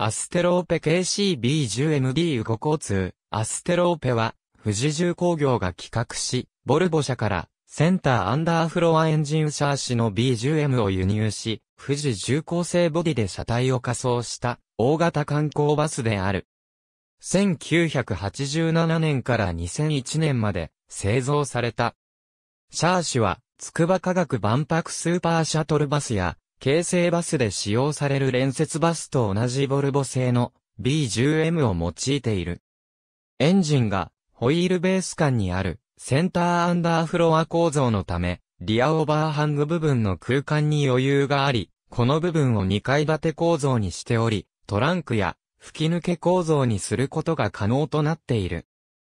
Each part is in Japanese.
アステローペ KCB10MD 5交通、アステローペは、富士重工業が企画し、ボルボ社から、センターアンダーフロアエンジンシャーシの B10M を輸入し、富士重工製ボディで車体を仮装した、大型観光バスである。1987年から2001年まで、製造された。シャーシは、筑波科学万博スーパーシャトルバスや、京成バスで使用される連接バスと同じボルボ製の B10M を用いている。エンジンがホイールベース間にあるセンターアンダーフロア構造のため、リアオーバーハング部分の空間に余裕があり、この部分を2階建て構造にしており、トランクや吹き抜け構造にすることが可能となっている。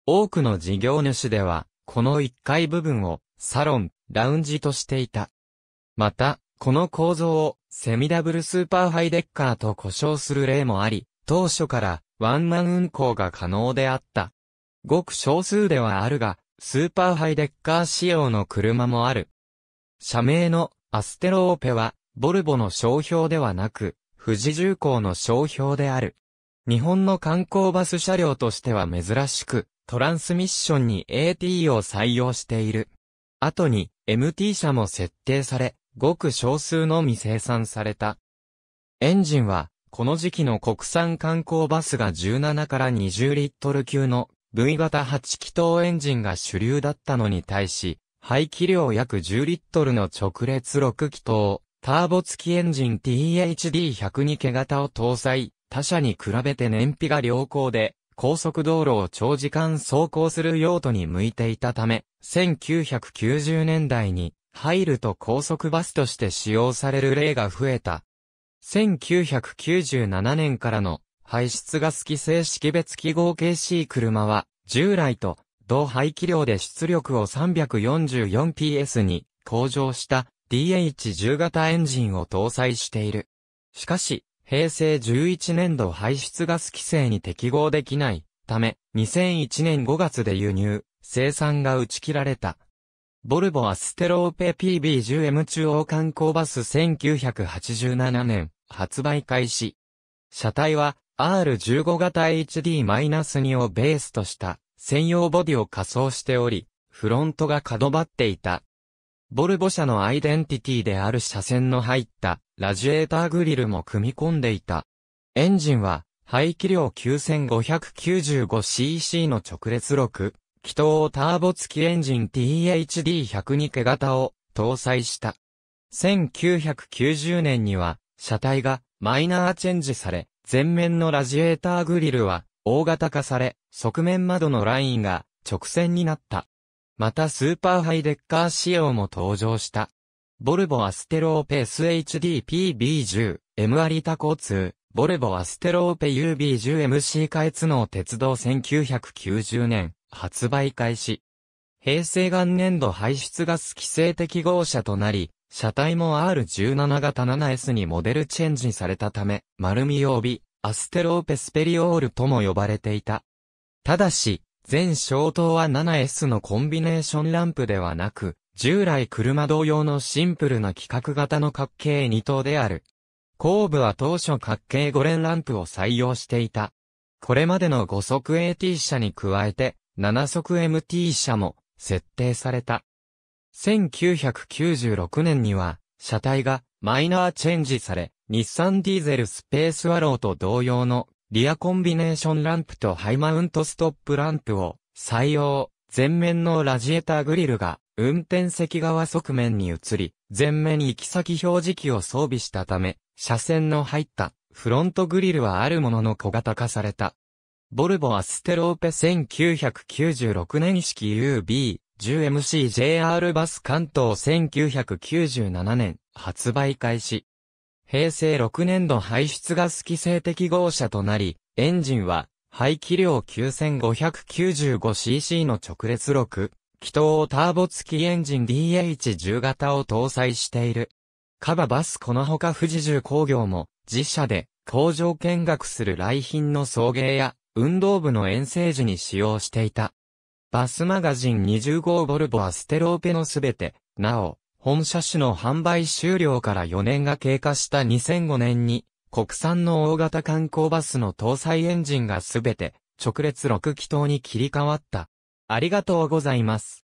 多くの事業主では、この1階部分をサロン、ラウンジとしていた。また、この構造をセミダブルスーパーハイデッカーと呼称する例もあり、当初からワンマン運行が可能であった。ごく少数ではあるが、スーパーハイデッカー仕様の車もある。社名のアステロオペは、ボルボの商標ではなく、富士重工の商標である。日本の観光バス車両としては珍しく、トランスミッションに AT を採用している。後に MT 車も設定され、ごく少数のみ生産された。エンジンは、この時期の国産観光バスが17から20リットル級の V 型8気筒エンジンが主流だったのに対し、排気量約10リットルの直列6気筒、ターボ付きエンジン THD102 毛型を搭載、他社に比べて燃費が良好で、高速道路を長時間走行する用途に向いていたため、1990年代に入ると高速バスとして使用される例が増えた。1997年からの排出ガス規制識別記号形 C 車は、従来と同排気量で出力を 344PS に向上した DH10 型エンジンを搭載している。しかし、平成11年度排出ガス規制に適合できないため、2001年5月で輸入、生産が打ち切られた。ボルボアステローペ PB10M 中央観光バス1987年発売開始。車体は R15 型 HD-2 をベースとした専用ボディを仮装しており、フロントが角張っていた。ボルボ社のアイデンティティである車線の入ったラジエーターグリルも組み込んでいた。エンジンは排気量 9595cc の直列6、気筒ターボ付きエンジン THD102 毛型を搭載した。1990年には、車体がマイナーチェンジされ、前面のラジエーターグリルは大型化され、側面窓のラインが直線になった。またスーパーハイデッカー仕様も登場した。ボルボアステローペ SHDPB10、M リタ交通、ボルボアステローペ UB10MC 開通能鉄道1990年、発売開始。平成元年度排出ガス規制適合車となり、車体も R17 型 7S にモデルチェンジされたため、丸みを帯び、アステローペスペリオールとも呼ばれていた。ただし、全消灯は 7S のコンビネーションランプではなく、従来車同様のシンプルな規格型の角形2灯である。後部は当初角形5連ランプを採用していた。これまでの5速 AT 車に加えて、7速 MT 車も設定された。1996年には、車体がマイナーチェンジされ、日産ディーゼルスペースワローと同様のリアコンビネーションランプとハイマウントストップランプを採用。前面のラジエーターグリルが運転席側側面に移り、前面行き先表示器を装備したため、車線の入ったフロントグリルはあるものの小型化された。ボルボアステローペ1996年式 UB、10MCJR バス関東1997年発売開始。平成6年度排出ガス規制適合車となり、エンジンは排気量 9595cc の直列6、気筒ターボ付きエンジン DH10 型を搭載している。カババスこのほか富士重工業も自社で工場見学する来賓の送迎や運動部の遠征時に使用していた。バスマガジン20号ボルボはステローペのすべて、なお、本車種の販売終了から4年が経過した2005年に、国産の大型観光バスの搭載エンジンがすべて、直列6気筒に切り替わった。ありがとうございます。